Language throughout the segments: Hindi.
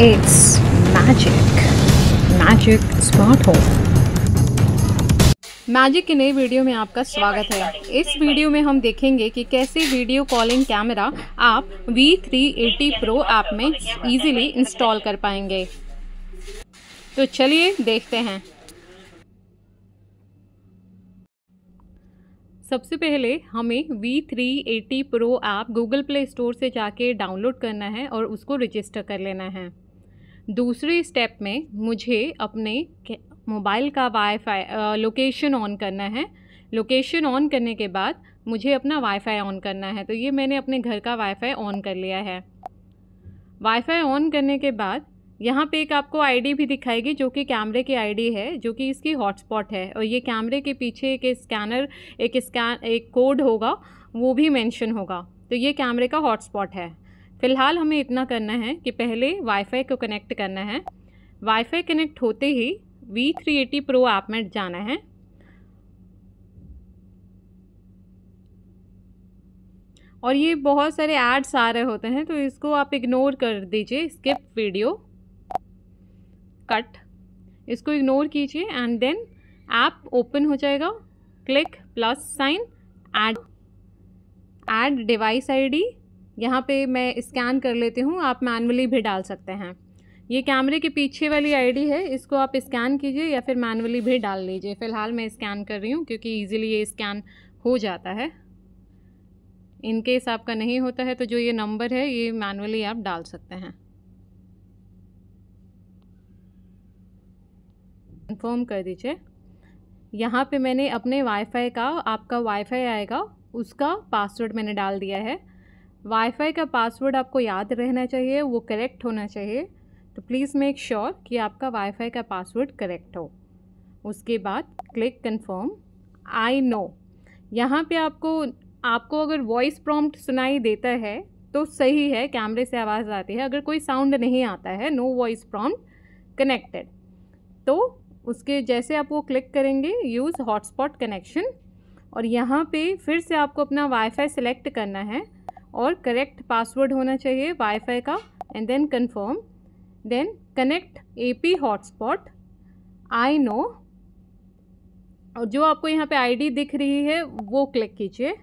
It's magic. Magic smart home. Magic के नए वीडियो में आपका स्वागत है इस वीडियो में हम देखेंगे कि कैसे वीडियो कॉलिंग कैमरा आप V380 Pro ऐप में इजीली इंस्टॉल कर पाएंगे तो चलिए देखते हैं सबसे पहले हमें V380 Pro app Google play store से जाके डाउनलोड करना है और उसको रजिस्टर कर लेना है दूसरे स्टेप में मुझे अपने मोबाइल का वाईफाई लोकेशन ऑन करना है लोकेशन ऑन करने के बाद मुझे अपना वाईफाई ऑन करना है तो ये मैंने अपने घर का वाईफाई ऑन कर लिया है वाईफाई ऑन करने के बाद यहाँ पे एक आपको आईडी भी दिखाएगी जो कि कैमरे की आईडी है जो कि इसकी हॉटस्पॉट है और ये कैमरे के पीछे एक स्कैनर एक स्कैन एक कोड होगा वो भी मेंशन होगा तो ये कैमरे का हॉटस्पॉट है फ़िलहाल हमें इतना करना है कि पहले वाईफाई को कनेक्ट करना है वाईफाई कनेक्ट होते ही V three eighty pro app में जाना है और ये बहुत सारे एड्स आ रहे होते हैं तो इसको आप इग्नोर कर दीजिए स्किप वीडियो कट इसको इग्नोर कीजिए एंड देन ऐप ओपन हो जाएगा click plus sign add add device ID यहाँ पे मैं स्कैन कर लेती हूँ आप मैनुअली भी डाल सकते हैं ये कैमरे के पीछे वाली आईडी है इसको आप स्कैन कीजिए या फिर मैनुअली भी डाल लीजिए फ़िलहाल मैं स्कैन कर रही हूँ क्योंकि ईजिली ये स्कैन हो जाता है इनकेस आपका नहीं होता है तो जो ये नंबर है ये मैनुअली आप डाल सकते हैं कंफर्म कर दीजिए यहाँ पे मैंने अपने वाईफाई का आपका वाईफाई आएगा उसका पासवर्ड मैंने डाल दिया है वाईफाई का पासवर्ड आपको याद रहना चाहिए वो करेक्ट होना चाहिए तो प्लीज़ मेक श्योर कि आपका वाईफाई का पासवर्ड करेक्ट हो उसके बाद क्लिक कन्फर्म आई नो यहाँ पे आपको आपको अगर वॉइस प्रॉम्प्ट सुनाई देता है तो सही है कैमरे से आवाज़ आती है अगर कोई साउंड नहीं आता है नो वॉइस प्रॉम्प्ट कनेक्टेड तो उसके जैसे आप वो क्लिक करेंगे यूज़ हॉटस्पॉट कनेक्शन और यहाँ पे फिर से आपको अपना वाईफाई सेलेक्ट करना है और करेक्ट पासवर्ड होना चाहिए वाईफाई का and then confirm then connect AP hotspot I know और जो आपको यहाँ पे आईडी दिख रही है वो क्लिक कीजिए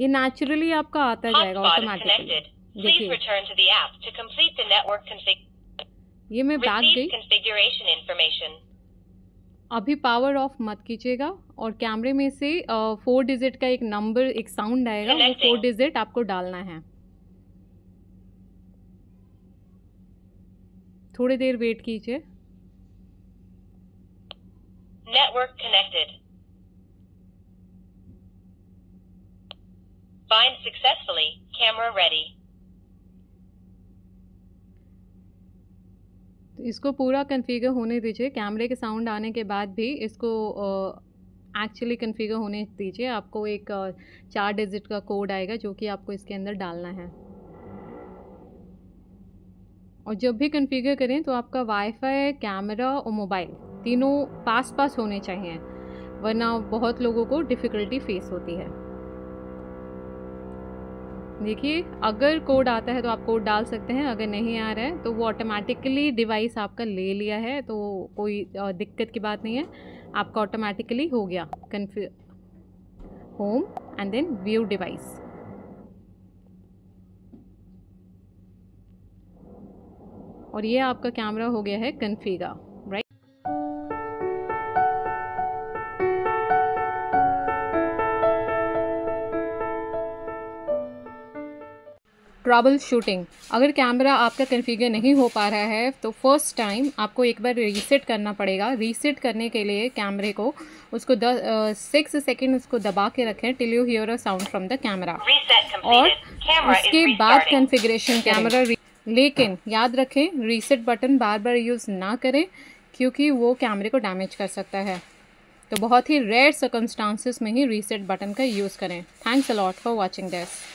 ये नेचुरली आपका आता जाएगा ऑटोमेटिकली देखिए ये मैं बैक गई configuration information अभी पावर ऑफ मत कीजिएगा और कैमरे में से फोर uh, डिजिट का एक नंबर एक साउंड आएगा वो फोर डिजिट आपको डालना है थोड़ी देर वेट कीजिए network connected Bind successfully camera ready इसको पूरा कन्फिगर होने दीजिए कैमरे के साउंड आने के बाद भी इसको एक्चुअली कन्फिगर होने दीजिए आपको एक चार डिजिट का कोड आएगा जो कि आपको इसके अंदर डालना है और जब भी कन्फिगर करें तो आपका वाईफाई कैमरा और मोबाइल तीनों पास पास होने चाहिए वरना बहुत लोगों को डिफ़िकल्टी फेस होती है देखिए अगर कोड आता है तो आप कोड डाल सकते हैं अगर नहीं आ रहा है तो वो ऑटोमेटिकली डिवाइस आपका ले लिया है तो कोई दिक्कत की बात नहीं है आपका ऑटोमेटिकली हो गया कन्फ्यू home and then view device और ये आपका कैमरा हो गया है कन्फीगा ट्रबल शूटिंग अगर कैमरा आपका कन्फिगर नहीं हो पा रहा है तो फर्स्ट टाइम आपको एक बार रीसेट करना पड़ेगा रीसेट करने के लिए कैमरे को उसको सिक्स सेकेंड उसको दबा के रखें till you hear a sound from the camera और उसके बाद कन्फिग्रेशन कैमरा लेकिन याद रखें रीसेट बटन बार बार यूज़ ना करें क्योंकि वो कैमरे को डैमेज कर सकता है तो बहुत ही रेयर सर्कमस्टांसिस में ही रीसेट बटन का यूज़ करें thanks a lot for watching this